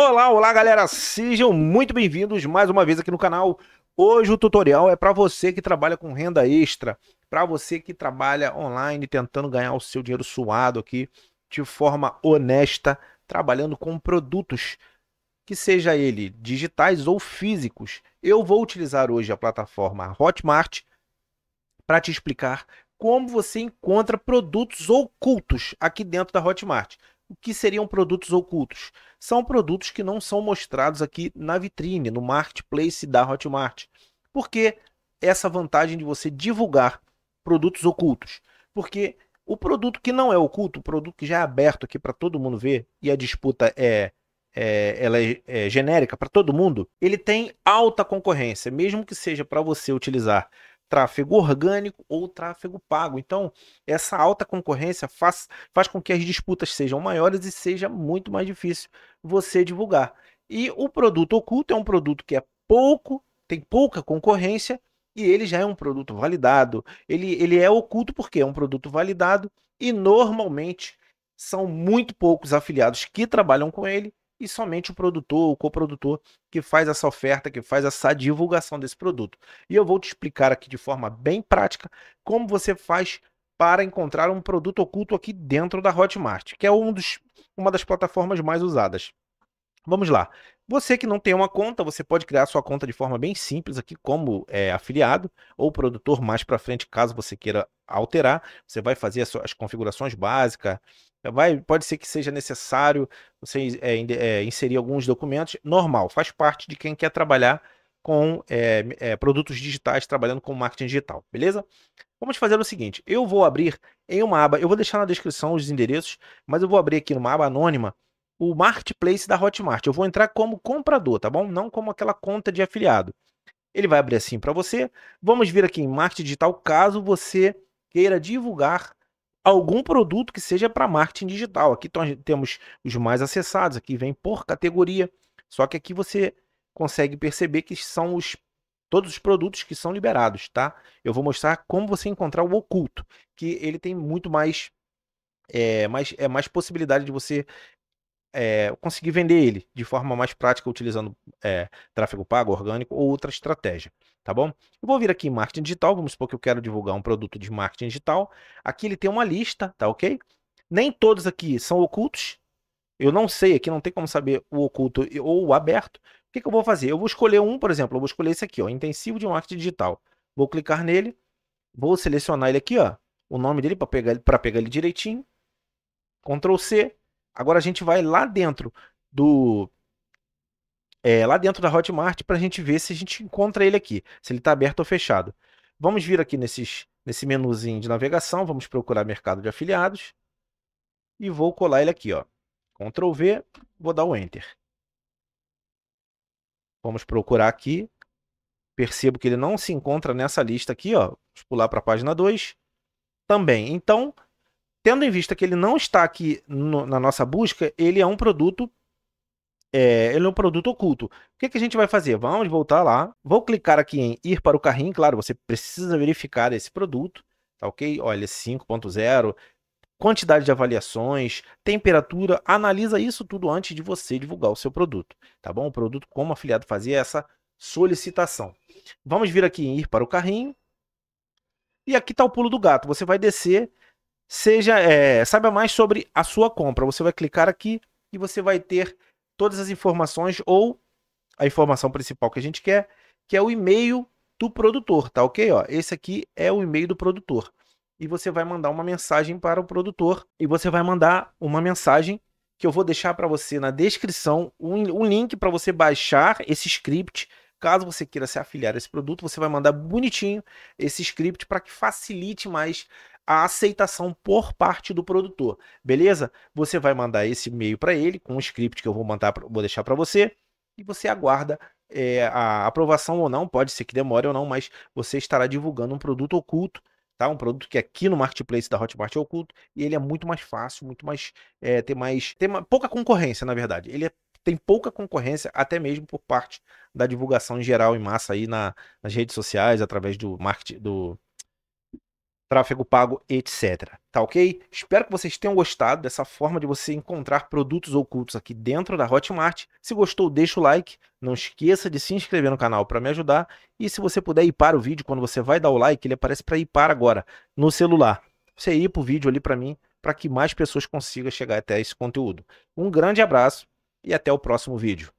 Olá, olá galera, sejam muito bem-vindos mais uma vez aqui no canal. Hoje o tutorial é para você que trabalha com renda extra, para você que trabalha online tentando ganhar o seu dinheiro suado aqui de forma honesta, trabalhando com produtos que seja ele digitais ou físicos. Eu vou utilizar hoje a plataforma Hotmart para te explicar como você encontra produtos ocultos aqui dentro da Hotmart. O que seriam produtos ocultos? São produtos que não são mostrados aqui na vitrine, no marketplace da Hotmart. Por que essa vantagem de você divulgar produtos ocultos? Porque o produto que não é oculto, o produto que já é aberto aqui para todo mundo ver e a disputa é é, ela é, é genérica para todo mundo, ele tem alta concorrência, mesmo que seja para você utilizar tráfego orgânico ou tráfego pago. Então, essa alta concorrência faz, faz com que as disputas sejam maiores e seja muito mais difícil você divulgar. E o produto oculto é um produto que é pouco, tem pouca concorrência e ele já é um produto validado. Ele, ele é oculto porque é um produto validado e normalmente são muito poucos afiliados que trabalham com ele e somente o produtor, o coprodutor que faz essa oferta, que faz essa divulgação desse produto. E eu vou te explicar aqui de forma bem prática como você faz para encontrar um produto oculto aqui dentro da Hotmart, que é um dos, uma das plataformas mais usadas. Vamos lá. Você que não tem uma conta, você pode criar sua conta de forma bem simples aqui, como é, afiliado ou produtor mais para frente, caso você queira alterar. Você vai fazer as, configurações básicas. Vai, pode ser que seja necessário você é, é, inserir alguns documentos. Normal, faz parte de quem quer trabalhar com é, é, produtos digitais, trabalhando com marketing digital, beleza? Vamos fazer o seguinte: eu vou abrir em uma aba, eu vou deixar na descrição os endereços, mas eu vou abrir aqui numa aba anônima o marketplace da Hotmart. Eu vou entrar como comprador, tá bom? Não como aquela conta de afiliado. Ele vai abrir assim para você. Vamos vir aqui em marketing digital, caso você queira divulgar algum produto que seja para marketing digital. Aqui temos os mais acessados, aqui vem por categoria. Só que aqui você consegue perceber que são os todos os produtos que são liberados, tá? Eu vou mostrar como você encontrar o oculto, que ele tem muito mais é mais, é mais possibilidade de você é, conseguir vender ele de forma mais prática utilizando é, tráfego pago, orgânico ou outra estratégia, tá bom? Eu vou vir aqui em marketing digital, vamos supor que eu quero divulgar um produto de marketing digital. Aqui ele tem uma lista, tá ok? Nem todos aqui são ocultos. Eu não sei, aqui não tem como saber o oculto ou o aberto. O que, que eu vou fazer? Eu vou escolher um, por exemplo, eu vou escolher esse aqui, ó, intensivo de marketing digital. Vou clicar nele, vou selecionar ele aqui, ó, o nome dele para pegar, pegar ele direitinho. Ctrl C, Agora a gente vai lá dentro do é, lá dentro da Hotmart para a gente ver se a gente encontra ele aqui, se ele está aberto ou fechado. Vamos vir aqui nesses, nesse menuzinho de navegação, vamos procurar mercado de afiliados e vou colar ele aqui, ó. Ctrl V, vou dar o Enter. Vamos procurar aqui. Percebo que ele não se encontra nessa lista aqui, ó. Vamos pular para a página 2. Também. Então, tendo em vista que ele não está aqui no, na nossa busca, ele é um produto. É, ele é um produto oculto. O que, é que a gente vai fazer? Vamos voltar lá. Vou clicar aqui em ir para o carrinho. Claro, você precisa verificar esse produto. Tá ok? Olha, 5.0 quantidade de avaliações, temperatura, analisa isso tudo antes de você divulgar o seu produto, tá bom? O produto, como afiliado fazer essa solicitação. Vamos vir aqui em ir para o carrinho. E aqui está o pulo do gato. Você vai descer seja é, saiba mais sobre a sua compra. Você vai clicar aqui e você vai ter todas as informações ou a informação principal que a gente quer, que é o e-mail do produtor, tá ok? Ó, esse aqui é o e-mail do produtor. E você vai mandar uma mensagem para o produtor e você vai mandar uma mensagem que eu vou deixar para você na descrição um, um link para você baixar esse script. Caso você queira se afiliar a esse produto, você vai mandar bonitinho esse script para que facilite mais a aceitação por parte do produtor, beleza? Você vai mandar esse e-mail para ele com o um script que eu vou mandar, vou deixar para você e você aguarda é, a aprovação ou não. Pode ser que demore ou não, mas você estará divulgando um produto oculto, tá? Um produto que aqui no marketplace da Hotmart é oculto e ele é muito mais fácil, muito mais é, tem mais tem uma, pouca concorrência, na verdade. Ele é, tem pouca concorrência, até mesmo por parte da divulgação em geral em massa aí na, nas redes sociais, através do marketing do tráfego pago, etc. Tá ok? Espero que vocês tenham gostado dessa forma de você encontrar produtos ocultos aqui dentro da Hotmart. Se gostou, deixa o like. Não esqueça de se inscrever no canal para me ajudar. E se você puder ir para o vídeo, quando você vai dar o like, ele aparece para ir para agora no celular. Você ir para o vídeo ali para mim, para que mais pessoas consigam chegar até esse conteúdo. Um grande abraço e até o próximo vídeo.